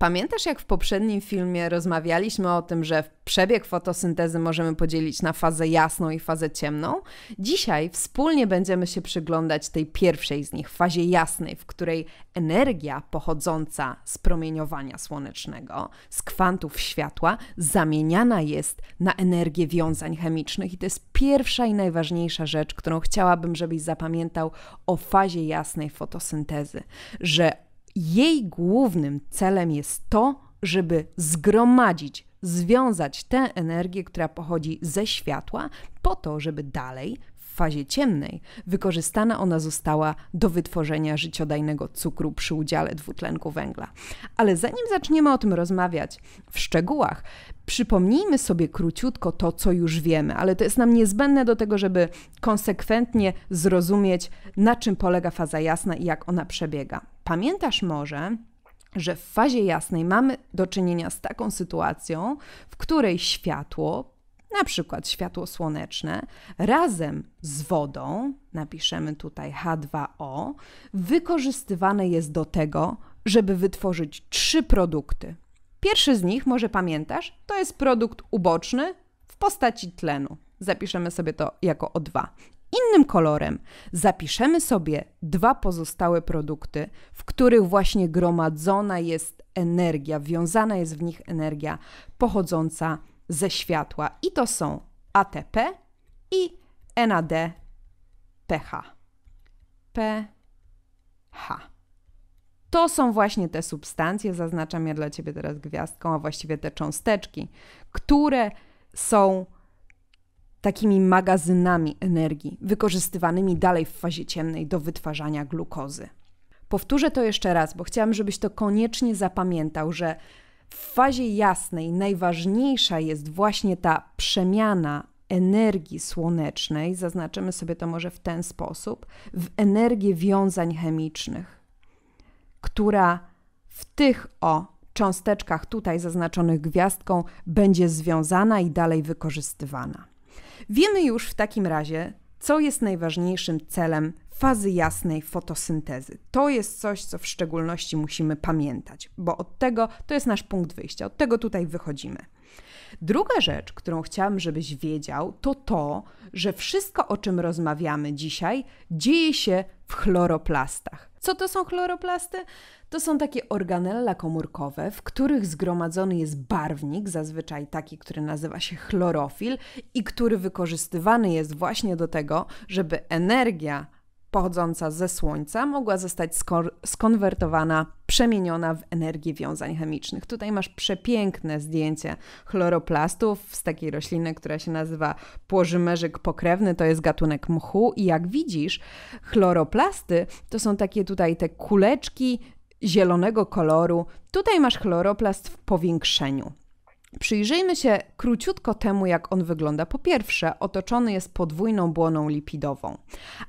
Pamiętasz, jak w poprzednim filmie rozmawialiśmy o tym, że przebieg fotosyntezy możemy podzielić na fazę jasną i fazę ciemną? Dzisiaj wspólnie będziemy się przyglądać tej pierwszej z nich, fazie jasnej, w której energia pochodząca z promieniowania słonecznego, z kwantów światła, zamieniana jest na energię wiązań chemicznych. I to jest pierwsza i najważniejsza rzecz, którą chciałabym, żebyś zapamiętał o fazie jasnej fotosyntezy, że jej głównym celem jest to, żeby zgromadzić, związać tę energię, która pochodzi ze światła, po to, żeby dalej fazie ciemnej, wykorzystana ona została do wytworzenia życiodajnego cukru przy udziale dwutlenku węgla. Ale zanim zaczniemy o tym rozmawiać w szczegółach, przypomnijmy sobie króciutko to, co już wiemy, ale to jest nam niezbędne do tego, żeby konsekwentnie zrozumieć, na czym polega faza jasna i jak ona przebiega. Pamiętasz może, że w fazie jasnej mamy do czynienia z taką sytuacją, w której światło na przykład światło słoneczne, razem z wodą, napiszemy tutaj H2O, wykorzystywane jest do tego, żeby wytworzyć trzy produkty. Pierwszy z nich, może pamiętasz, to jest produkt uboczny w postaci tlenu. Zapiszemy sobie to jako O2. Innym kolorem zapiszemy sobie dwa pozostałe produkty, w których właśnie gromadzona jest energia, wiązana jest w nich energia pochodząca ze światła i to są ATP i NADPH. PH. To są właśnie te substancje, zaznaczam je dla Ciebie teraz gwiazdką, a właściwie te cząsteczki, które są takimi magazynami energii, wykorzystywanymi dalej w fazie ciemnej do wytwarzania glukozy. Powtórzę to jeszcze raz, bo chciałam, żebyś to koniecznie zapamiętał, że w fazie jasnej najważniejsza jest właśnie ta przemiana energii słonecznej, zaznaczymy sobie to może w ten sposób, w energię wiązań chemicznych, która w tych o cząsteczkach tutaj zaznaczonych gwiazdką będzie związana i dalej wykorzystywana. Wiemy już w takim razie, co jest najważniejszym celem fazy jasnej fotosyntezy. To jest coś, co w szczególności musimy pamiętać, bo od tego to jest nasz punkt wyjścia, od tego tutaj wychodzimy. Druga rzecz, którą chciałam, żebyś wiedział, to to, że wszystko, o czym rozmawiamy dzisiaj, dzieje się w chloroplastach. Co to są chloroplasty? To są takie organella komórkowe, w których zgromadzony jest barwnik, zazwyczaj taki, który nazywa się chlorofil i który wykorzystywany jest właśnie do tego, żeby energia pochodząca ze Słońca mogła zostać skonwertowana, przemieniona w energię wiązań chemicznych. Tutaj masz przepiękne zdjęcie chloroplastów z takiej rośliny, która się nazywa płożymerzyk pokrewny, to jest gatunek mchu i jak widzisz, chloroplasty to są takie tutaj te kuleczki zielonego koloru. Tutaj masz chloroplast w powiększeniu. Przyjrzyjmy się króciutko temu, jak on wygląda. Po pierwsze, otoczony jest podwójną błoną lipidową,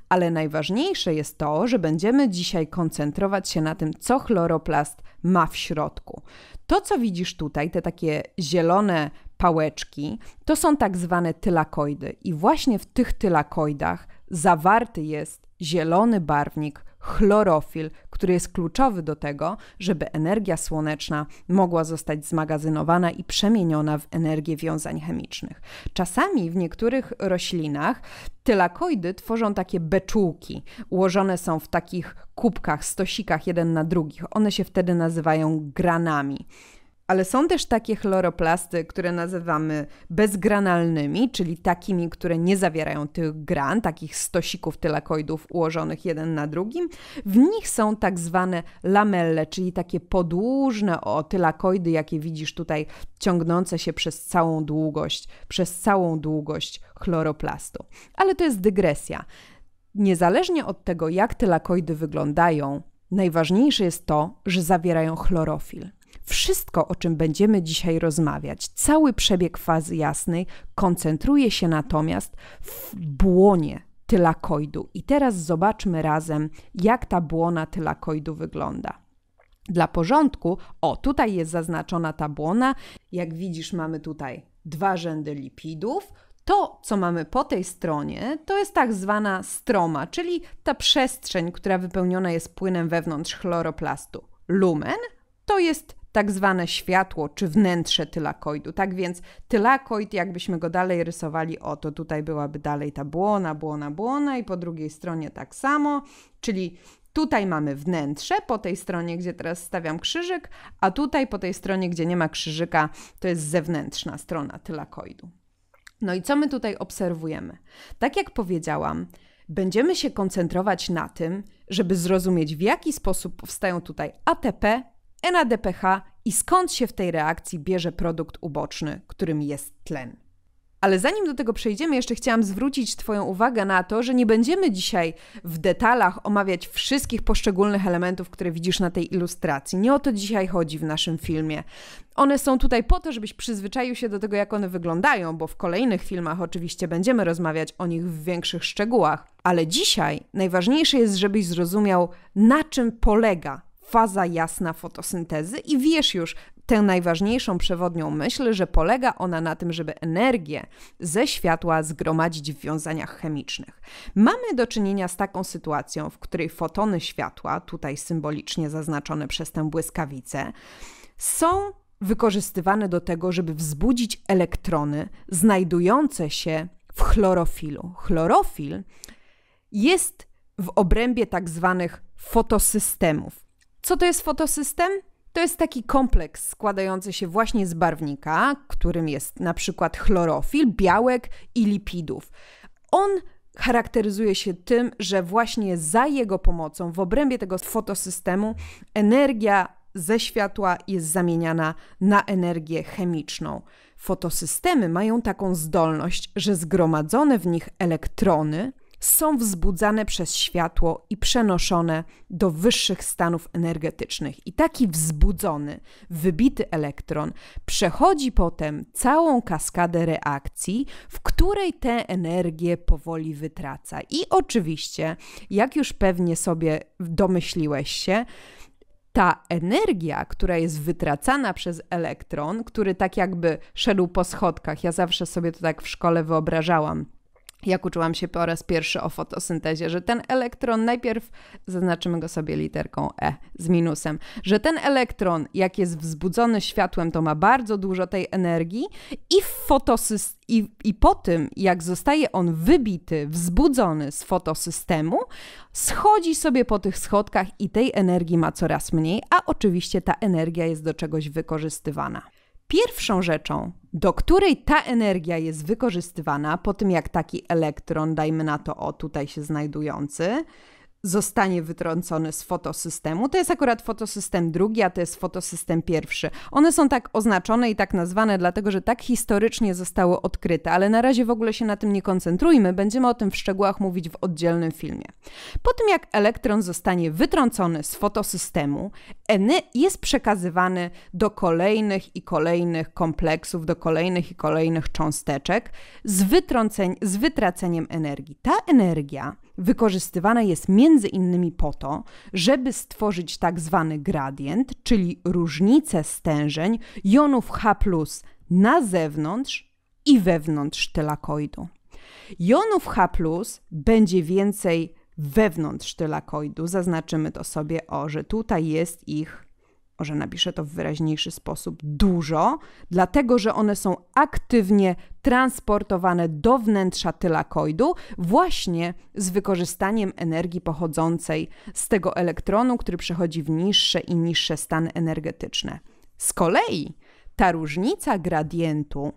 ale najważniejsze jest to, że będziemy dzisiaj koncentrować się na tym, co chloroplast ma w środku. To, co widzisz tutaj, te takie zielone pałeczki, to są tak zwane tylakoidy, i właśnie w tych tylakoidach zawarty jest zielony barwnik chlorofil, który jest kluczowy do tego, żeby energia słoneczna mogła zostać zmagazynowana i przemieniona w energię wiązań chemicznych. Czasami w niektórych roślinach tylakoidy tworzą takie beczułki. Ułożone są w takich kubkach, stosikach jeden na drugich. One się wtedy nazywają granami. Ale są też takie chloroplasty, które nazywamy bezgranalnymi, czyli takimi, które nie zawierają tych gran, takich stosików tylakoidów ułożonych jeden na drugim. W nich są tak zwane lamelle, czyli takie podłużne o tylakoidy, jakie widzisz tutaj, ciągnące się przez całą długość, przez całą długość chloroplastu. Ale to jest dygresja. Niezależnie od tego, jak tylakoidy wyglądają, najważniejsze jest to, że zawierają chlorofil. Wszystko, o czym będziemy dzisiaj rozmawiać, cały przebieg fazy jasnej, koncentruje się natomiast w błonie tylakoidu. I teraz zobaczmy razem, jak ta błona tylakoidu wygląda. Dla porządku, o tutaj jest zaznaczona ta błona. Jak widzisz, mamy tutaj dwa rzędy lipidów. To, co mamy po tej stronie, to jest tak zwana stroma, czyli ta przestrzeń, która wypełniona jest płynem wewnątrz chloroplastu. Lumen to jest tak zwane światło czy wnętrze tylakoidu. Tak więc tylakoid, jakbyśmy go dalej rysowali, o to tutaj byłaby dalej ta błona, błona, błona i po drugiej stronie tak samo, czyli Tutaj mamy wnętrze, po tej stronie, gdzie teraz stawiam krzyżyk, a tutaj po tej stronie, gdzie nie ma krzyżyka, to jest zewnętrzna strona tylakoidu. No i co my tutaj obserwujemy? Tak jak powiedziałam, będziemy się koncentrować na tym, żeby zrozumieć, w jaki sposób powstają tutaj ATP NADPH i skąd się w tej reakcji bierze produkt uboczny, którym jest tlen. Ale zanim do tego przejdziemy, jeszcze chciałam zwrócić Twoją uwagę na to, że nie będziemy dzisiaj w detalach omawiać wszystkich poszczególnych elementów, które widzisz na tej ilustracji. Nie o to dzisiaj chodzi w naszym filmie. One są tutaj po to, żebyś przyzwyczaił się do tego, jak one wyglądają, bo w kolejnych filmach oczywiście będziemy rozmawiać o nich w większych szczegółach. Ale dzisiaj najważniejsze jest, żebyś zrozumiał, na czym polega faza jasna fotosyntezy i wiesz już tę najważniejszą przewodnią myśl, że polega ona na tym, żeby energię ze światła zgromadzić w wiązaniach chemicznych. Mamy do czynienia z taką sytuacją, w której fotony światła, tutaj symbolicznie zaznaczone przez tę błyskawicę, są wykorzystywane do tego, żeby wzbudzić elektrony znajdujące się w chlorofilu. Chlorofil jest w obrębie tak zwanych fotosystemów. Co to jest fotosystem? To jest taki kompleks składający się właśnie z barwnika, którym jest na przykład chlorofil, białek i lipidów. On charakteryzuje się tym, że właśnie za jego pomocą w obrębie tego fotosystemu energia ze światła jest zamieniana na energię chemiczną. Fotosystemy mają taką zdolność, że zgromadzone w nich elektrony są wzbudzane przez światło i przenoszone do wyższych stanów energetycznych. I taki wzbudzony, wybity elektron przechodzi potem całą kaskadę reakcji, w której tę energię powoli wytraca. I oczywiście, jak już pewnie sobie domyśliłeś się, ta energia, która jest wytracana przez elektron, który tak jakby szedł po schodkach, ja zawsze sobie to tak w szkole wyobrażałam jak uczyłam się po raz pierwszy o fotosyntezie, że ten elektron najpierw zaznaczymy go sobie literką E z minusem, że ten elektron, jak jest wzbudzony światłem, to ma bardzo dużo tej energii i, i, i po tym, jak zostaje on wybity, wzbudzony z fotosystemu, schodzi sobie po tych schodkach i tej energii ma coraz mniej, a oczywiście ta energia jest do czegoś wykorzystywana. Pierwszą rzeczą, do której ta energia jest wykorzystywana, po tym jak taki elektron, dajmy na to o tutaj się znajdujący, zostanie wytrącony z fotosystemu. To jest akurat fotosystem drugi, a to jest fotosystem pierwszy. One są tak oznaczone i tak nazwane, dlatego że tak historycznie zostały odkryte, ale na razie w ogóle się na tym nie koncentrujmy, będziemy o tym w szczegółach mówić w oddzielnym filmie. Po tym jak elektron zostanie wytrącony z fotosystemu, jest przekazywany do kolejnych i kolejnych kompleksów, do kolejnych i kolejnych cząsteczek z, z wytraceniem energii. Ta energia wykorzystywana jest między innymi po to, żeby stworzyć tak zwany gradient, czyli różnicę stężeń jonów H na zewnątrz i wewnątrz tylakoidu. Jonów H będzie więcej wewnątrz tylakoidu, zaznaczymy to sobie o, że tutaj jest ich może napiszę to w wyraźniejszy sposób, dużo, dlatego że one są aktywnie transportowane do wnętrza tylakoidu właśnie z wykorzystaniem energii pochodzącej z tego elektronu, który przechodzi w niższe i niższe stany energetyczne. Z kolei ta różnica gradientu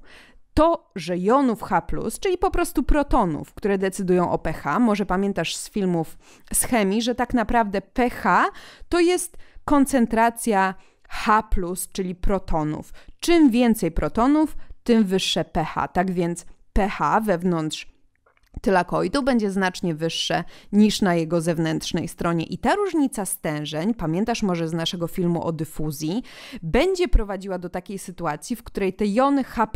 to, że jonów H, czyli po prostu protonów, które decydują o pH, może pamiętasz z filmów z chemii, że tak naprawdę pH to jest koncentracja H, czyli protonów. Czym więcej protonów, tym wyższe pH. Tak więc pH wewnątrz tylakoidu będzie znacznie wyższe niż na jego zewnętrznej stronie. I ta różnica stężeń, pamiętasz może z naszego filmu o dyfuzji, będzie prowadziła do takiej sytuacji, w której te jony H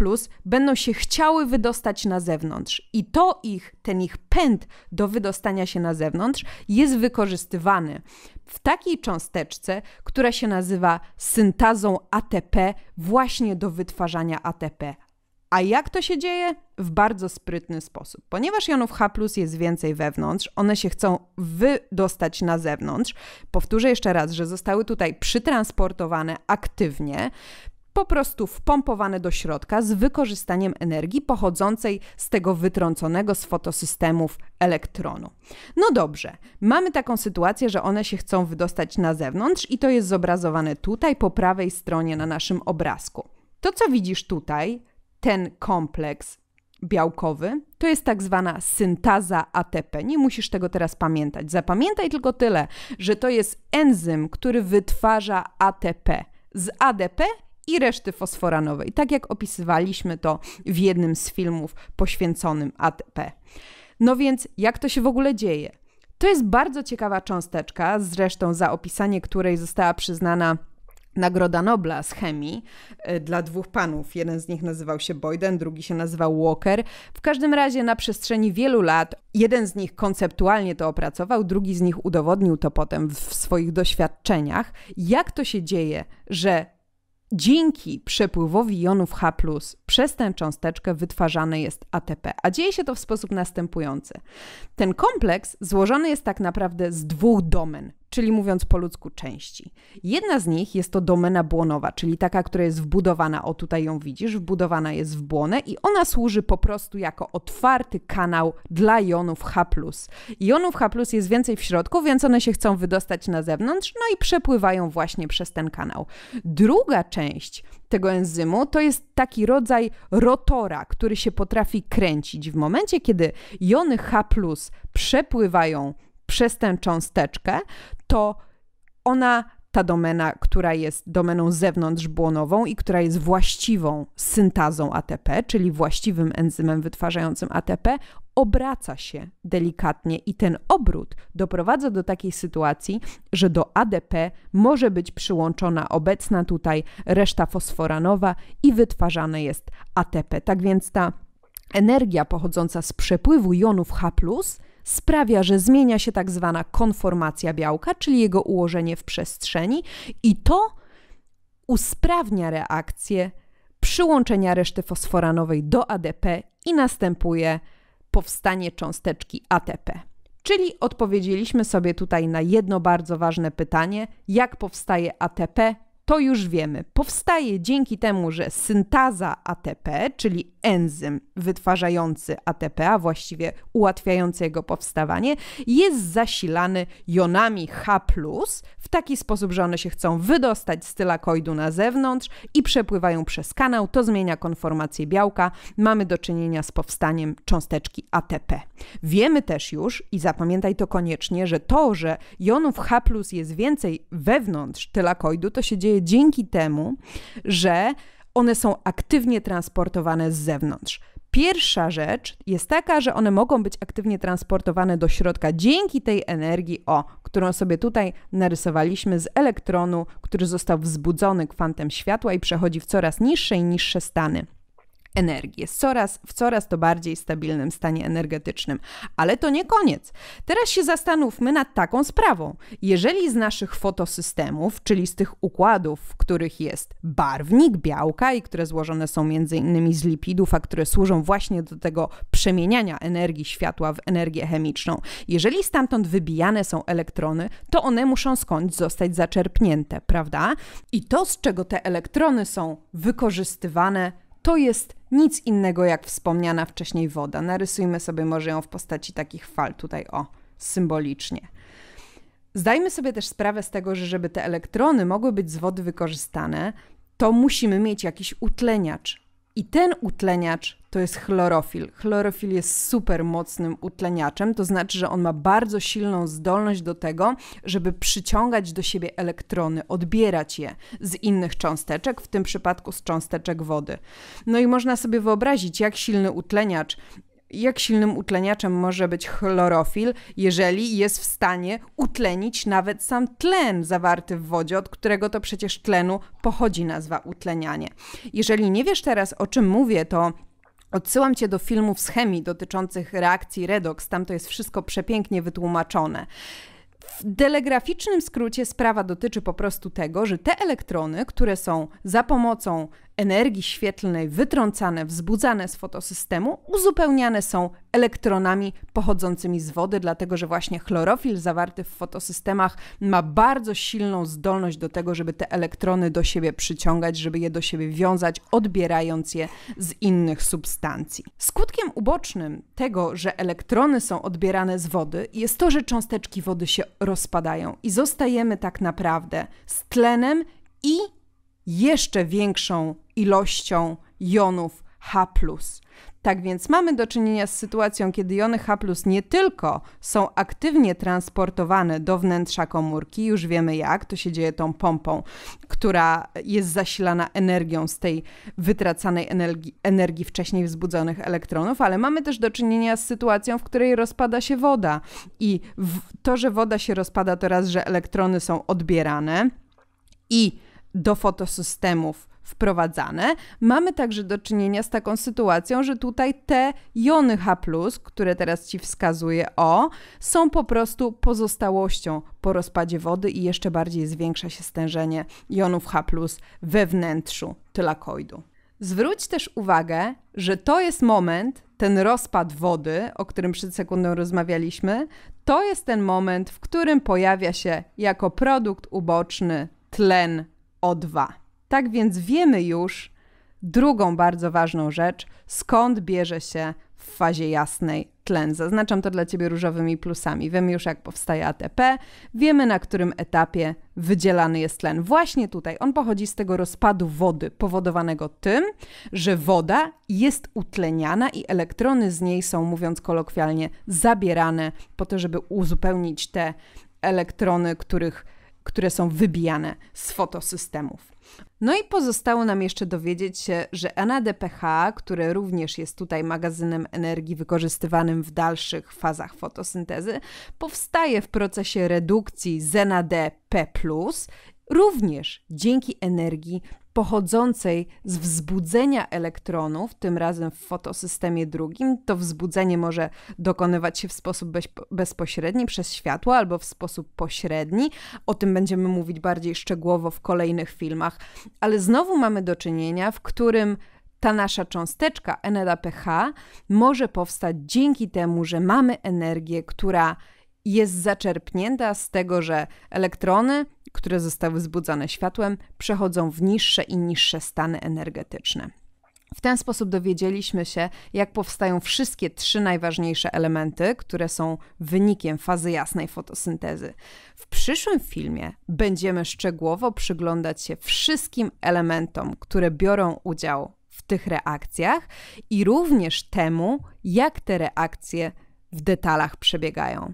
będą się chciały wydostać na zewnątrz. I to ich, ten ich pęd do wydostania się na zewnątrz jest wykorzystywany w takiej cząsteczce, która się nazywa syntazą ATP właśnie do wytwarzania ATP. A jak to się dzieje? W bardzo sprytny sposób. Ponieważ jonów H jest więcej wewnątrz, one się chcą wydostać na zewnątrz. Powtórzę jeszcze raz, że zostały tutaj przytransportowane aktywnie, po prostu wpompowane do środka z wykorzystaniem energii pochodzącej z tego wytrąconego z fotosystemów elektronu. No dobrze, mamy taką sytuację, że one się chcą wydostać na zewnątrz i to jest zobrazowane tutaj po prawej stronie na naszym obrazku. To, co widzisz tutaj, ten kompleks białkowy. To jest tak zwana syntaza ATP. Nie musisz tego teraz pamiętać. Zapamiętaj tylko tyle, że to jest enzym, który wytwarza ATP z ADP i reszty fosforanowej, tak jak opisywaliśmy to w jednym z filmów poświęconym ATP. No więc jak to się w ogóle dzieje? To jest bardzo ciekawa cząsteczka, zresztą za opisanie której została przyznana Nagroda Nobla z chemii e, dla dwóch panów. Jeden z nich nazywał się Boyden, drugi się nazywał Walker. W każdym razie na przestrzeni wielu lat jeden z nich konceptualnie to opracował, drugi z nich udowodnił to potem w swoich doświadczeniach. Jak to się dzieje, że Dzięki przepływowi jonów H przez tę cząsteczkę wytwarzane jest ATP, a dzieje się to w sposób następujący. Ten kompleks złożony jest tak naprawdę z dwóch domen czyli mówiąc po ludzku części. Jedna z nich jest to domena błonowa, czyli taka, która jest wbudowana, o tutaj ją widzisz, wbudowana jest w błonę i ona służy po prostu jako otwarty kanał dla jonów H+. Jonów H+, jest więcej w środku, więc one się chcą wydostać na zewnątrz, no i przepływają właśnie przez ten kanał. Druga część tego enzymu to jest taki rodzaj rotora, który się potrafi kręcić. W momencie, kiedy jony H+, przepływają przez tę cząsteczkę, to ona, ta domena, która jest domeną zewnątrzbłonową i która jest właściwą syntazą ATP, czyli właściwym enzymem wytwarzającym ATP, obraca się delikatnie i ten obrót doprowadza do takiej sytuacji, że do ADP może być przyłączona obecna tutaj reszta fosforanowa i wytwarzane jest ATP. Tak więc ta energia pochodząca z przepływu jonów H+, sprawia, że zmienia się tak zwana konformacja białka, czyli jego ułożenie w przestrzeni, i to usprawnia reakcję przyłączenia reszty fosforanowej do ADP i następuje powstanie cząsteczki ATP. Czyli odpowiedzieliśmy sobie tutaj na jedno bardzo ważne pytanie: jak powstaje ATP to już wiemy. Powstaje dzięki temu, że syntaza ATP, czyli enzym wytwarzający ATP, a właściwie ułatwiający jego powstawanie, jest zasilany jonami H+, w taki sposób, że one się chcą wydostać z tylakoidu na zewnątrz i przepływają przez kanał. To zmienia konformację białka. Mamy do czynienia z powstaniem cząsteczki ATP. Wiemy też już, i zapamiętaj to koniecznie, że to, że jonów H+, jest więcej wewnątrz tylakoidu, to się dzieje dzięki temu, że one są aktywnie transportowane z zewnątrz. Pierwsza rzecz jest taka, że one mogą być aktywnie transportowane do środka dzięki tej energii O, którą sobie tutaj narysowaliśmy z elektronu, który został wzbudzony kwantem światła i przechodzi w coraz niższe i niższe stany energię, coraz, w coraz to bardziej stabilnym stanie energetycznym. Ale to nie koniec. Teraz się zastanówmy nad taką sprawą. Jeżeli z naszych fotosystemów, czyli z tych układów, w których jest barwnik, białka i które złożone są między innymi z lipidów, a które służą właśnie do tego przemieniania energii światła w energię chemiczną, jeżeli stamtąd wybijane są elektrony, to one muszą skądś zostać zaczerpnięte, prawda? I to, z czego te elektrony są wykorzystywane, to jest nic innego jak wspomniana wcześniej woda. Narysujmy sobie może ją w postaci takich fal tutaj, o, symbolicznie. Zdajmy sobie też sprawę z tego, że żeby te elektrony mogły być z wody wykorzystane, to musimy mieć jakiś utleniacz, i ten utleniacz to jest chlorofil. Chlorofil jest super mocnym utleniaczem, to znaczy, że on ma bardzo silną zdolność do tego, żeby przyciągać do siebie elektrony, odbierać je z innych cząsteczek, w tym przypadku z cząsteczek wody. No i można sobie wyobrazić, jak silny utleniacz jak silnym utleniaczem może być chlorofil, jeżeli jest w stanie utlenić nawet sam tlen zawarty w wodzie, od którego to przecież tlenu pochodzi nazwa utlenianie. Jeżeli nie wiesz teraz o czym mówię, to Odsyłam Cię do filmów z chemii dotyczących reakcji redox, tam to jest wszystko przepięknie wytłumaczone. W telegraficznym skrócie sprawa dotyczy po prostu tego, że te elektrony, które są za pomocą energii świetlnej wytrącane, wzbudzane z fotosystemu uzupełniane są elektronami pochodzącymi z wody, dlatego że właśnie chlorofil zawarty w fotosystemach ma bardzo silną zdolność do tego, żeby te elektrony do siebie przyciągać, żeby je do siebie wiązać, odbierając je z innych substancji. Skutkiem ubocznym tego, że elektrony są odbierane z wody, jest to, że cząsteczki wody się rozpadają i zostajemy tak naprawdę z tlenem i jeszcze większą ilością jonów H. Tak więc mamy do czynienia z sytuacją, kiedy jony H nie tylko są aktywnie transportowane do wnętrza komórki, już wiemy jak, to się dzieje tą pompą, która jest zasilana energią z tej wytracanej energii, energii wcześniej wzbudzonych elektronów, ale mamy też do czynienia z sytuacją, w której rozpada się woda. I to, że woda się rozpada, to raz, że elektrony są odbierane i do fotosystemów wprowadzane. Mamy także do czynienia z taką sytuacją, że tutaj te jony H+, które teraz Ci wskazuję O, są po prostu pozostałością po rozpadzie wody i jeszcze bardziej zwiększa się stężenie jonów H+, we wnętrzu tylakoidu. Zwróć też uwagę, że to jest moment, ten rozpad wody, o którym przed sekundą rozmawialiśmy, to jest ten moment, w którym pojawia się jako produkt uboczny tlen o2. Tak więc wiemy już drugą bardzo ważną rzecz, skąd bierze się w fazie jasnej tlen. Zaznaczam to dla Ciebie różowymi plusami. Wiemy już, jak powstaje ATP, wiemy, na którym etapie wydzielany jest tlen. Właśnie tutaj on pochodzi z tego rozpadu wody, powodowanego tym, że woda jest utleniana i elektrony z niej są, mówiąc kolokwialnie, zabierane po to, żeby uzupełnić te elektrony, których które są wybijane z fotosystemów. No i pozostało nam jeszcze dowiedzieć się, że NADPH, które również jest tutaj magazynem energii wykorzystywanym w dalszych fazach fotosyntezy, powstaje w procesie redukcji z NADP, również dzięki energii pochodzącej z wzbudzenia elektronów, tym razem w fotosystemie drugim, to wzbudzenie może dokonywać się w sposób bezpośredni przez światło albo w sposób pośredni. O tym będziemy mówić bardziej szczegółowo w kolejnych filmach, ale znowu mamy do czynienia, w którym ta nasza cząsteczka NADPH może powstać dzięki temu, że mamy energię, która jest zaczerpnięta z tego, że elektrony, które zostały wzbudzone światłem, przechodzą w niższe i niższe stany energetyczne. W ten sposób dowiedzieliśmy się, jak powstają wszystkie trzy najważniejsze elementy, które są wynikiem fazy jasnej fotosyntezy. W przyszłym filmie będziemy szczegółowo przyglądać się wszystkim elementom, które biorą udział w tych reakcjach i również temu, jak te reakcje w detalach przebiegają.